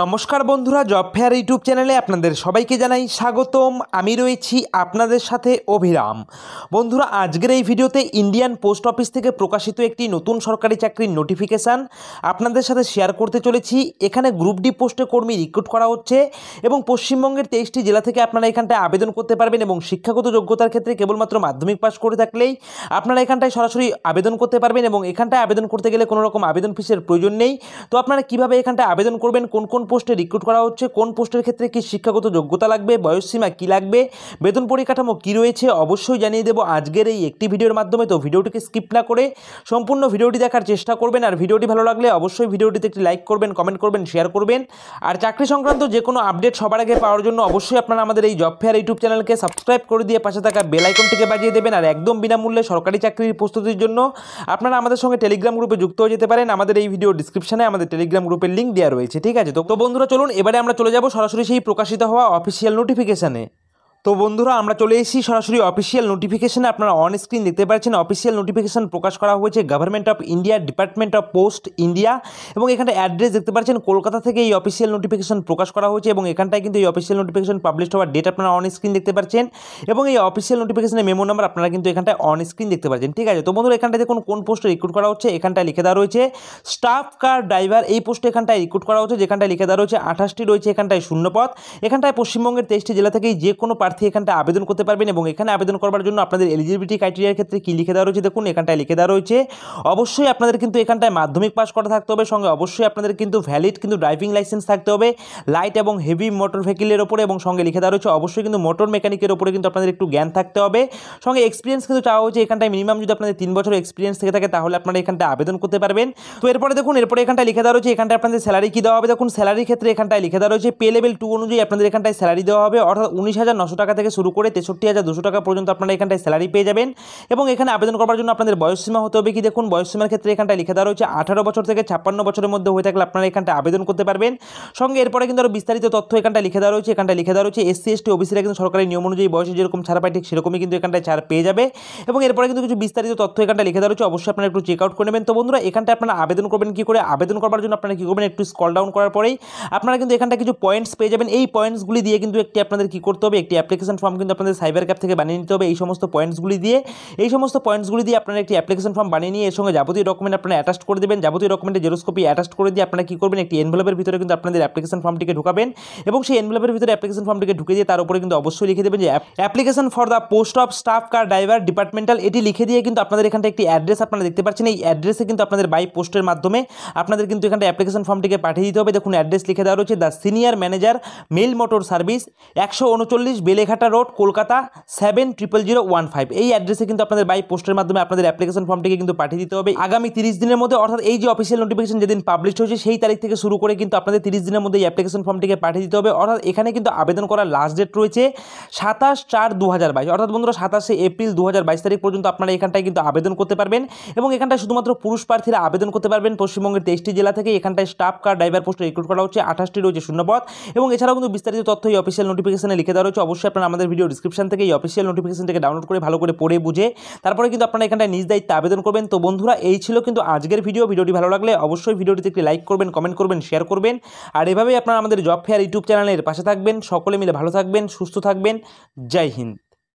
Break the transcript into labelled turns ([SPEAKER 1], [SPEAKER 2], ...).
[SPEAKER 1] নমস্কার বন্ধুরা job fair YouTube চ্যানেলে আপনাদের সবাইকে জানাই স্বাগতম আমি রয়েছি আপনাদের সাথে অভিরাম বন্ধুরা আজকের এই ভিডিওতে ইন্ডিয়ান পোস্ট অফিস থেকে প্রকাশিত একটি নতুন সরকারি চাকরির নোটিফিকেশান আপনাদের সাথে শেয়ার করতে চলেছি এখানে গ্রুপ ডি পোস্টে কর্মী রিক্রুট করা হচ্ছে এবং পশ্চিমবঙ্গের তেইশটি জেলা থেকে আপনারা এখানটায় আবেদন করতে পারবেন এবং শিক্ষাগত যোগ্যতার ক্ষেত্রে কেবলমাত্র মাধ্যমিক পাশ করে থাকলেই আপনারা এখানটায় সরাসরি আবেদন করতে পারবেন এবং এখানটায় আবেদন করতে গেলে কোনো রকম আবেদন ফিসের প্রয়োজন নেই তো আপনারা কীভাবে এখানটায় আবেদন করবেন কোন কোন পোস্টে রিক্রুট করা হচ্ছে কোন পোস্টের ক্ষেত্রে কি শিক্ষাগত যোগ্যতা লাগবে বয়সসীমা কি লাগবে বেতন পরিকাঠামো কি রয়েছে অবশ্যই জানিয়ে দেবো আজকের এই একটি ভিডিওর মাধ্যমে তো ভিডিওটিকে স্কিপ না করে সম্পূর্ণ ভিডিওটি দেখার চেষ্টা করবেন আর ভিডিওটি ভালো লাগলে অবশ্যই ভিডিওটিতে একটি লাইক করবেন কমেন্ট করবেন শেয়ার করবেন আর চাকরি সংক্রান্ত যে কোনো আপডেট সবার আগে পাওয়ার জন্য অবশ্যই আপনারা আমাদের এই জব ফেয়ার ইউটিউব চ্যানেলকে সাবস্ক্রাইব করে দিয়ে পাশে থাকা বেল আইকনটিকে বাজিয়ে দেবেন আর একদম বিনামূল্যে সরকারি চাকরির প্রস্তুতির জন্য আপনারা আমাদের সঙ্গে টেলিগ্রাম গ্রুপে যুক্ত হয়ে যেতে পারেন আমাদের এই ভিডিও ডিসক্রিপশানে আমাদের টেলিগ্রাম গ্রুপের লিঙ্ক দেওয়া রয়েছে ঠিক আছে তো তো বন্ধুরা চলুন এবারে আমরা চলে যাব সরাসরি সেই প্রকাশিত হওয়া অফিসিয়াল নোটিফিকেশানে তো বন্ধুরা আমরা চলে এসেছি সরাসরি অফিসিয়াল নোটিফিকেশানে আপনারা অন স্ক্রিন দেখতে পাচ্ছেন অফিসিয়াল নোটিফিকেশান প্রকাশ করা হয়েছে government of India department of post India এবং এখানে অ্যাড্রেস দেখতে পাচ্ছেন কলকাতা থেকে এই অফিসিয়াল নোটিফিকেশান প্রকাশ করা হয়েছে এবং এখানটায় কিন্তু এই অফিসিয়াল নোটিফিকেশান পাবলিশ হওয়ার ডেট আপনারা অন স্ক্রিন দেখতে পাচ্ছেন এবং এই অফিসিয়াল নোটিফিকেশানের মেমো নাম্বার আপনারা কিন্তু এখানটায় অন স্ক্রিন দেখতে পাচ্ছেন ঠিক আছে তো বন্ধুরা এখানটায় দেখুন কোন পোস্টে রিক্রুট করা হচ্ছে এখানটায় লিখে দেওয়া রয়েছে স্টাফ কার ড্রাইভার এই পোস্টে এখানটায় রিক্রুট করা হচ্ছে যেখানটায় লিখে দেওয়া রয়েছে আঠাশটি রয়েছে এখানটায় শূন্যপথ এখানটায় পশ্চিমবঙ্গের তেইশটি জেলা থেকেই যে কোনো প্রার্থী এখানটা আবেদন করতে পারবেন এবং এখানে আবেদন করবার জন্য আপনাদের এলিজিবিলিটি ক্রাইটেরিয়ার ক্ষেত্রে কী লিখে দেওয়া রয়েছে দেখুন এখানটায় লিখে দেওয়া রয়েছে অবশ্যই আপনাদের কিন্তু এখানটায় মাধ্যমিক পাস করা থাকতে হবে সঙ্গে অবশ্যই আপনাদের কিন্তু ভ্যালিড কিন্তু ড্রাইভিং লাইসেন্স থাকতে হবে লাইট এবং হেভি মোটর ভেহিকেলের ওপরে এবং সঙ্গে লিখে দেওয়া রয়েছে অবশ্যই কিন্তু মোটর মেকানিকের ওপরে কিন্তু আপনাদের একটু জ্ঞান থাকতে হবে সঙ্গে এক্সপিরিয়েন্স কিন্তু চাওয়া হয়েছে এখানটায় মিনিমাম যদি আপনাদের তিন বছর এক্সপিরিয়েন্স থেকে থাকে তাহলে আপনারা এখানটা আবেদন করতে পারবেন তো এরপরে দেখুন এরপরে এখানটা লিখে দেওয়া রয়েছে এখানটা আপনাদের স্যালারি কী দেওয়া হবে দেখুন স্যালারির ক্ষেত্রে এখানটায় লিখে দেওয়া রয়েছে পে লেভেল টু অনুযায়ী আপনাদের এখানটায় স্যালারি দেওয়া হবে অর্থাৎ উনিশ হাজার নশো টাকা থেকে শুরু করে তেষট্টি হাজার দুশো টাকা পর্যন্ত আপনারা এখানটায় স্যালারি পেয়ে যাবেন এবং এখানে আবেদন করার জন্য আপনাদের বয়সসীমা হতে হবে কি দেখুন বয়সসীমার ক্ষেত্রে এখানটায় লিখে দেওয়া রয়েছে আঠারো বছর থেকে ছাপ্পান্ন বছরের মধ্যে হয়ে থাকলে আপনারা এখানটায় আবেদন করতে পারবেন সঙ্গে এরপরে কিন্তু আরও বিস্তারিত তথ্য এখানটা লিখে দেওয়া রয়েছে এখানটা লিখে দেওয়া রয়েছে এসসি এসটি ওবিসিরা কিন্তু সরকারি নিয়ম অনুযায়ী বয়সে যেরকম ছাড় পায় ঠিক সেরকমই কিন্তু এখানটায় ছাড় পেয়ে যাবে এবং এরপরে কিন্তু কিছু বিস্তারিত তথ্য এখানটা লিখে দেওয়া রয়েছে অবশ্যই আপনারা একটু চেক আউট করে নেবেন তো বন্ধুরা এখানটায় আপনারা আবেদন করবেন কি করে আবেদন করার জন্য আপনারা কী করবেন একটু স্কল ডাউন করার পরেই আপনারা কিন্তু এখানটা কিছু পয়েন্টস পেয়ে যাবেন এই পয়েন্টসগুলি দিয়ে কিন্তু একটি আপনাদের কী করতে হবে একটি অ্যাপ্লিকেশন ফর্ম কিন্তু আপনাদের সাইবার ক্যাপ থেকে বানিয়ে নিতে হবে এই সমস্ত পয়েন্টসগুলি দিয়ে এই সমস্ত পয়েন্টসগুলি দিয়ে আপনারা একটি অ্যাপ্লিকেশন ফর্ম বানিয়ে নিয়ে এর সঙ্গে যাবতীয় ডকুমেন্ট আপনারা অ্যাটাচ করে দেবেন যাবতীয় ডকুমেন্টে জেরোস্কপি অ্যাটাচ করে দিয়ে আপনারা কী করবেন একটি এনভেলপের ভিতরে কিন্তু আপনাদের অ্যাপ্লিকেশন ফর্মটিকে ঢুকাবেন এবং সেই এনভেলপের ভিতরে অ্যাপ্লিকেশন ফর্মটিকে ঢুকে দিয়ে তার উপরে কিন্তু অবশ্যই লিখে দেবেন যে application for the post of staff car driver departmental এটি লিখে দিয়ে কিন্তু আপনাদের এখানে একটি অ্যাড্রেস আপনারা দেখতে পাচ্ছেন এই অ্যাড্রেসে কিন্তু আপনাদের বাই পোস্টের মাধ্যমে আপনাদের কিন্তু এখানে অ্যাপ্লিকেশন ফর্মটিকে পাঠিয়ে দিতে হবে দেখুন অ্যাড্রেস লিখে দেওয়া রয়েছে the senior manager mail motor service একশো উনচল্লিশ বেলে লেখাটা road Kolkata seven triple zero one five এই অ্যাড্রেসে কিন্তু আপনাদের বাই পোস্টের মাধ্যমে আপনাদের অ্যাপ্লিকেশন ফর্মটিকে কিন্তু পাঠিয়ে দিতে হবে আগামী তিরিশ দিনের মধ্যে অর্থাৎ এই যে অফিসিয়াল নোটিফিকেশন যেদিন পাবলিশ হয়েছে সেই তারিখ থেকে শুরু করে কিন্তু আপনাদের তিরিশ দিনের মধ্যে এই অ্যাপ্লিকেশন ফর্মটিকে পাঠিয়ে দিতে হবে অর্থাৎ এখানে কিন্তু আবেদন করার লাস্ট ডেট রয়েছে সাতাশ চার দু হাজার বাইশ অর্থাৎ বন্ধুরা সাতাশে এপ্রিল দু হাজার বাইশ তারিখ পর্যন্ত আপনারা এখানটায় কিন্তু আবেদন করতে পারবেন এবং এখানটায় শুধুমাত্র পুরুষ প্রার্থীরা আবেদন করতে পারবেন পশ্চিমবঙ্গের তেইশটি জেলা থেকে এখানটায় স্টাফ কার ড্রাইভার পোস্টে রিক্রুট করা হচ্ছে আঠাশটি রয়েছে শূন্যপথ এবং এছাড়াও কিন্তু বিস্তারিত তথ্য এই অফিসিয়াল নোটিফিকেশনে লিখে দেওয়া রয়েছে অবশ্যই আপনারা আমাদের ভিডিও ডিসক্রিপশন থেকে এই অফিসিয়াল নোটিফিকেশনটাকে ডাউনলোড করে ভালো করে পড়ে বুঝে তারপরে কিন্তু আপনারা এখানটায় নিজ দায়িত্বে আবেদন করবেন তো বন্ধুরা এই ছিল কিন্তু আজকের ভিডিও ভিডিওটি ভালো লাগলে অবশ্যই ভিডিওটিতে একটি লাইক করবেন কমেন্ট করবেন শেয়ার করবেন আর এভাবেই আপনারা আমাদের জব ফেয়ার ইউটিউব চ্যানেলের পাশে থাকবেন সকলে মিলে ভালো থাকবেন সুস্থ থাকবেন জয় হিন্দ